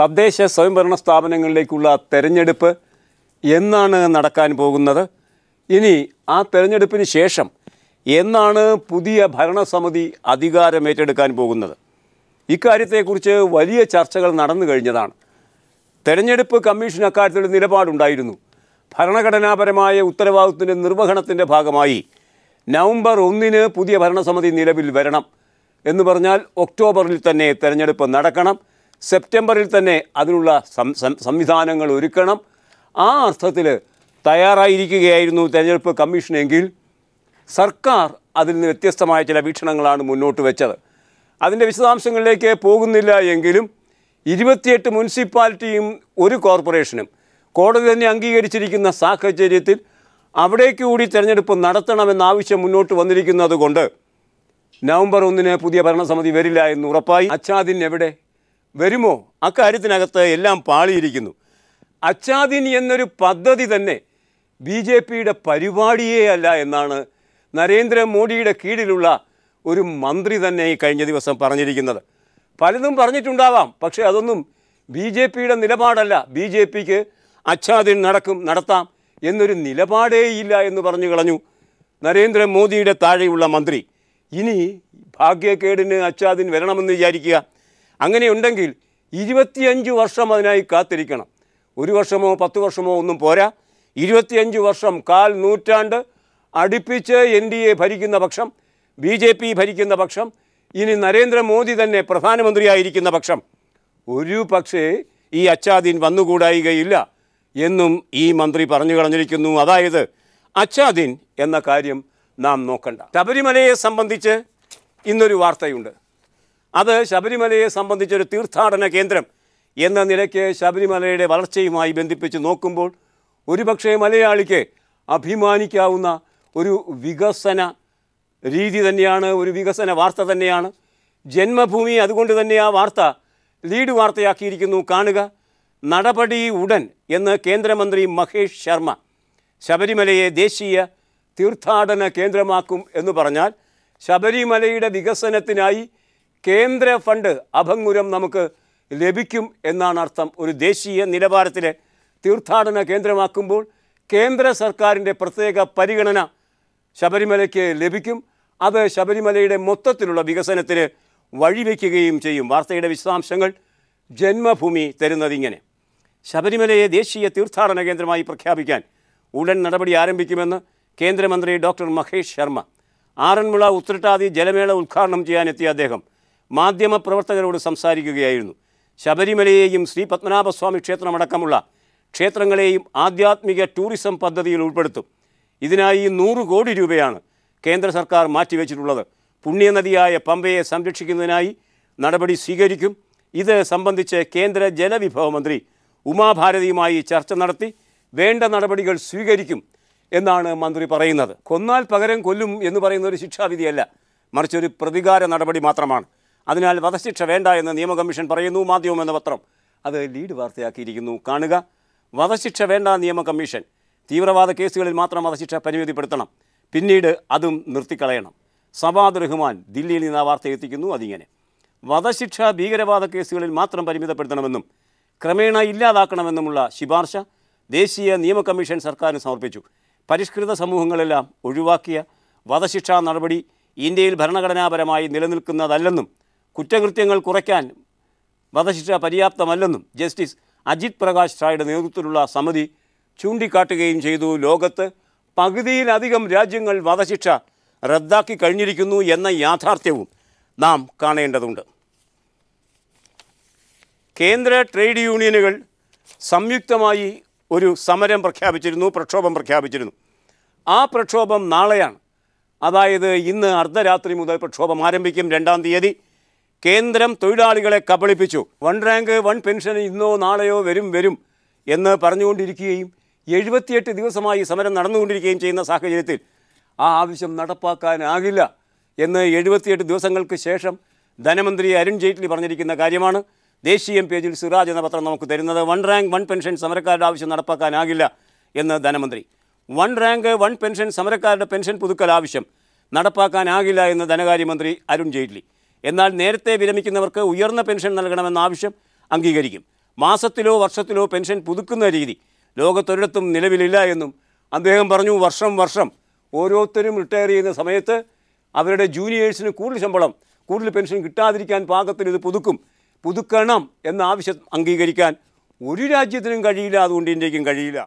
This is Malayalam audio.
തദ്ദേശ സ്വയംഭരണ സ്ഥാപനങ്ങളിലേക്കുള്ള തെരഞ്ഞെടുപ്പ് എന്നാണ് നടക്കാൻ പോകുന്നത് ഇനി ആ തെരഞ്ഞെടുപ്പിന് ശേഷം എന്നാണ് പുതിയ ഭരണസമിതി അധികാരമേറ്റെടുക്കാൻ പോകുന്നത് ഇക്കാര്യത്തെക്കുറിച്ച് വലിയ ചർച്ചകൾ നടന്നു കഴിഞ്ഞതാണ് തെരഞ്ഞെടുപ്പ് കമ്മീഷൻ അക്കാര്യത്തിൽ നിലപാടുണ്ടായിരുന്നു ഭരണഘടനാപരമായ ഉത്തരവാദിത്വത്തിൻ്റെ നിർവഹണത്തിൻ്റെ ഭാഗമായി നവംബർ ഒന്നിന് പുതിയ ഭരണസമിതി നിലവിൽ വരണം എന്ന് പറഞ്ഞാൽ ഒക്ടോബറിൽ തന്നെ തെരഞ്ഞെടുപ്പ് നടക്കണം സെപ്റ്റംബറിൽ തന്നെ അതിനുള്ള സംവിധാനങ്ങൾ ഒരുക്കണം ആ അർത്ഥത്തിൽ തയ്യാറായിരിക്കുകയായിരുന്നു തെരഞ്ഞെടുപ്പ് കമ്മീഷനെങ്കിൽ സർക്കാർ അതിൽ നിന്ന് വ്യത്യസ്തമായ ചില വീക്ഷണങ്ങളാണ് മുന്നോട്ട് വെച്ചത് അതിൻ്റെ വിശദാംശങ്ങളിലേക്ക് പോകുന്നില്ല എങ്കിലും ഇരുപത്തിയെട്ട് മുനിസിപ്പാലിറ്റിയും ഒരു കോർപ്പറേഷനും കോടതി തന്നെ അംഗീകരിച്ചിരിക്കുന്ന സാഹചര്യത്തിൽ അവിടേക്ക് കൂടി തെരഞ്ഞെടുപ്പ് നടത്തണമെന്ന ആവശ്യം മുന്നോട്ട് വന്നിരിക്കുന്നത് കൊണ്ട് നവംബർ ഒന്നിന് പുതിയ ഭരണസമിതി വരില്ല എന്ന് ഉറപ്പായി അച്ഛാദിൻ എവിടെ വരുമോ അക്കാര്യത്തിനകത്ത് എല്ലാം പാളിയിരിക്കുന്നു അച്ചാദിൻ എന്നൊരു പദ്ധതി തന്നെ ബി ജെ പിയുടെ പരിപാടിയേ അല്ല എന്നാണ് നരേന്ദ്രമോദിയുടെ കീഴിലുള്ള ഒരു മന്ത്രി തന്നെ ഈ കഴിഞ്ഞ ദിവസം പറഞ്ഞിരിക്കുന്നത് പലതും പറഞ്ഞിട്ടുണ്ടാവാം പക്ഷേ അതൊന്നും ബി ജെ പിയുടെ നിലപാടല്ല ബി ജെ പിക്ക് അച്ഛാദിൻ നടക്കും നടത്താം എന്നൊരു നിലപാടേ ഇല്ല എന്ന് പറഞ്ഞു കളഞ്ഞു നരേന്ദ്രമോദിയുടെ താഴെയുള്ള മന്ത്രി ഇനി ഭാഗ്യക്കേടിന് അച്ഛാദിൻ വരണമെന്ന് വിചാരിക്കുക അങ്ങനെയുണ്ടെങ്കിൽ ഇരുപത്തിയഞ്ച് വർഷം അതിനായി കാത്തിരിക്കണം ഒരു വർഷമോ പത്ത് വർഷമോ ഒന്നും പോരാ ഇരുപത്തിയഞ്ച് വർഷം കാൽ നൂറ്റാണ്ട് അടുപ്പിച്ച് എൻ ഡി എ ഭരിക്കുന്ന പക്ഷം ബി ജെ പി ഭരിക്കുന്ന പക്ഷം ഇനി നരേന്ദ്രമോദി തന്നെ പ്രധാനമന്ത്രിയായിരിക്കുന്ന പക്ഷം ഒരു പക്ഷേ ഈ അച്ചാദീൻ വന്നുകൂടായികയില്ല എന്നും ഈ മന്ത്രി പറഞ്ഞു കളഞ്ഞിരിക്കുന്നു അതായത് അച്ചാദീൻ എന്ന കാര്യം നാം നോക്കണ്ട ശബരിമലയെ സംബന്ധിച്ച് ഇന്നൊരു വാർത്തയുണ്ട് അത് ശബരിമലയെ സംബന്ധിച്ചൊരു തീർത്ഥാടന കേന്ദ്രം എന്ന നിലയ്ക്ക് ശബരിമലയുടെ വളർച്ചയുമായി ബന്ധിപ്പിച്ച് നോക്കുമ്പോൾ ഒരുപക്ഷേ മലയാളിക്ക് അഭിമാനിക്കാവുന്ന ഒരു വികസന രീതി തന്നെയാണ് ഒരു വികസന വാർത്ത തന്നെയാണ് ജന്മഭൂമി അതുകൊണ്ട് തന്നെ ആ വാർത്ത ലീഡ് വാർത്തയാക്കിയിരിക്കുന്നു കാണുക നടപടി ഉടൻ എന്ന് കേന്ദ്രമന്ത്രി മഹേഷ് ശർമ്മ ശബരിമലയെ ദേശീയ തീർത്ഥാടന കേന്ദ്രമാക്കും എന്ന് പറഞ്ഞാൽ ശബരിമലയുടെ വികസനത്തിനായി കേന്ദ്ര ഫണ്ട് അഭംഗുരം നമുക്ക് ലഭിക്കും എന്നാണ് അർത്ഥം ഒരു ദേശീയ നിലവാരത്തിലെ തീർത്ഥാടന കേന്ദ്രമാക്കുമ്പോൾ കേന്ദ്ര സർക്കാരിൻ്റെ പ്രത്യേക പരിഗണന ശബരിമലയ്ക്ക് ലഭിക്കും അത് ശബരിമലയുടെ മൊത്തത്തിലുള്ള വികസനത്തിന് വഴിവെക്കുകയും ചെയ്യും വാർത്തയുടെ വിശദാംശങ്ങൾ ജന്മഭൂമി തരുന്നതിങ്ങനെ ശബരിമലയെ ദേശീയ തീർത്ഥാടന കേന്ദ്രമായി പ്രഖ്യാപിക്കാൻ ഉടൻ നടപടി ആരംഭിക്കുമെന്ന് കേന്ദ്രമന്ത്രി ഡോക്ടർ മഹേഷ് ശർമ്മ ആറന്മുള ഉത്രട്ടാതി ജലമേള ഉദ്ഘാടനം ചെയ്യാനെത്തിയ അദ്ദേഹം മാധ്യമപ്രവർത്തകരോട് സംസാരിക്കുകയായിരുന്നു ശബരിമലയെയും ശ്രീ പത്മനാഭസ്വാമി ക്ഷേത്രമടക്കമുള്ള ക്ഷേത്രങ്ങളെയും ആധ്യാത്മിക ടൂറിസം പദ്ധതിയിൽ ഉൾപ്പെടുത്തും ഇതിനായി നൂറ് കോടി രൂപയാണ് കേന്ദ്ര സർക്കാർ മാറ്റിവെച്ചിട്ടുള്ളത് പുണ്യനദിയായ പമ്പയെ സംരക്ഷിക്കുന്നതിനായി നടപടി സ്വീകരിക്കും ഇത് സംബന്ധിച്ച് കേന്ദ്ര ജലവിഭവ മന്ത്രി ഉമാഭാരതിയുമായി ചർച്ച നടത്തി വേണ്ട നടപടികൾ സ്വീകരിക്കും എന്നാണ് മന്ത്രി പറയുന്നത് കൊന്നാൽ പകരം കൊല്ലും എന്ന് പറയുന്ന ഒരു ശിക്ഷാവിധിയല്ല മറിച്ചൊരു പ്രതികാര നടപടി മാത്രമാണ് അതിനാൽ വധശിക്ഷ വേണ്ട എന്ന് കമ്മീഷൻ പറയുന്നു മാധ്യമം എന്ന പത്രം അത് ലീഡ് വാർത്തയാക്കിയിരിക്കുന്നു കാണുക വധശിക്ഷ വേണ്ട നിയമ കമ്മീഷൻ തീവ്രവാദ കേസുകളിൽ മാത്രം വധശിക്ഷ പരിമിതിപ്പെടുത്തണം പിന്നീട് അതും നിർത്തിക്കളയണം സവാദ് റഹ്മാൻ ദില്ലിയിൽ നിന്ന് ആ വാർത്ത എത്തിക്കുന്നു അതിങ്ങനെ വധശിക്ഷ ഭീകരവാദ കേസുകളിൽ മാത്രം പരിമിതപ്പെടുത്തണമെന്നും ക്രമേണ ഇല്ലാതാക്കണമെന്നുമുള്ള ശിപാർശ ദേശീയ നിയമ കമ്മീഷൻ സർക്കാരിന് സമർപ്പിച്ചു പരിഷ്കൃത സമൂഹങ്ങളെല്ലാം ഒഴിവാക്കിയ വധശിക്ഷാ നടപടി ഇന്ത്യയിൽ ഭരണഘടനാപരമായി നിലനിൽക്കുന്നതല്ലെന്നും കുറ്റകൃത്യങ്ങൾ കുറയ്ക്കാൻ വധശിക്ഷ പര്യാപ്തമല്ലെന്നും ജസ്റ്റിസ് അജിത് പ്രകാശ് റായുടെ നേതൃത്വത്തിലുള്ള സമിതി ചൂണ്ടിക്കാട്ടുകയും ചെയ്തു ലോകത്ത് പകുതിയിലധികം രാജ്യങ്ങൾ വധശിക്ഷ റദ്ദാക്കി കഴിഞ്ഞിരിക്കുന്നു എന്ന യാഥാർത്ഥ്യവും നാം കാണേണ്ടതുണ്ട് കേന്ദ്ര ട്രേഡ് യൂണിയനുകൾ സംയുക്തമായി ഒരു സമരം പ്രഖ്യാപിച്ചിരുന്നു പ്രക്ഷോഭം പ്രഖ്യാപിച്ചിരുന്നു ആ പ്രക്ഷോഭം നാളെയാണ് അതായത് ഇന്ന് അർദ്ധരാത്രി മുതൽ പ്രക്ഷോഭം ആരംഭിക്കും രണ്ടാം തീയതി കേന്ദ്രം തൊഴിലാളികളെ കബളിപ്പിച്ചു വൺ റാങ്ക് വൺ പെൻഷൻ ഇന്നോ നാളെയോ വരും വരും എന്ന് പറഞ്ഞുകൊണ്ടിരിക്കുകയും എഴുപത്തിയെട്ട് ദിവസമായി സമരം നടന്നുകൊണ്ടിരിക്കുകയും ചെയ്യുന്ന സാഹചര്യത്തിൽ ആ ആവശ്യം നടപ്പാക്കാനാകില്ല എന്ന് എഴുപത്തിയെട്ട് ദിവസങ്ങൾക്ക് ശേഷം ധനമന്ത്രി അരുൺ ജെയ്റ്റ്ലി പറഞ്ഞിരിക്കുന്ന കാര്യമാണ് ദേശീയ എം പേജിൽ സിറാജ് എന്ന പത്രം നമുക്ക് തരുന്നത് വൺ റാങ്ക് വൺ പെൻഷൻ സമരക്കാരുടെ ആവശ്യം നടപ്പാക്കാനാകില്ല എന്ന് ധനമന്ത്രി വൺ റാങ്ക് വൺ പെൻഷൻ സമരക്കാരുടെ പെൻഷൻ പുതുക്കൽ ആവശ്യം നടപ്പാക്കാനാകില്ല എന്ന് ധനകാര്യമന്ത്രി അരുൺ ജെയ്റ്റ്ലി എന്നാൽ നേരത്തെ വിരമിക്കുന്നവർക്ക് ഉയർന്ന പെൻഷൻ നൽകണമെന്ന ആവശ്യം അംഗീകരിക്കും മാസത്തിലോ വർഷത്തിലോ പെൻഷൻ പുതുക്കുന്ന രീതി ലോകത്തൊരിടത്തും നിലവിലില്ല എന്നും അദ്ദേഹം പറഞ്ഞു വർഷം വർഷം ഓരോരുത്തരും റിട്ടയർ ചെയ്യുന്ന സമയത്ത് അവരുടെ ജൂനിയേഴ്സിന് കൂടുതൽ ശമ്പളം കൂടുതൽ പെൻഷൻ കിട്ടാതിരിക്കാൻ പാകത്തിന് ഇത് പുതുക്കും പുതുക്കണം എന്ന ആവശ്യം അംഗീകരിക്കാൻ ഒരു രാജ്യത്തിനും കഴിയില്ല അതുകൊണ്ട് ഇന്ത്യക്കും കഴിയില്ല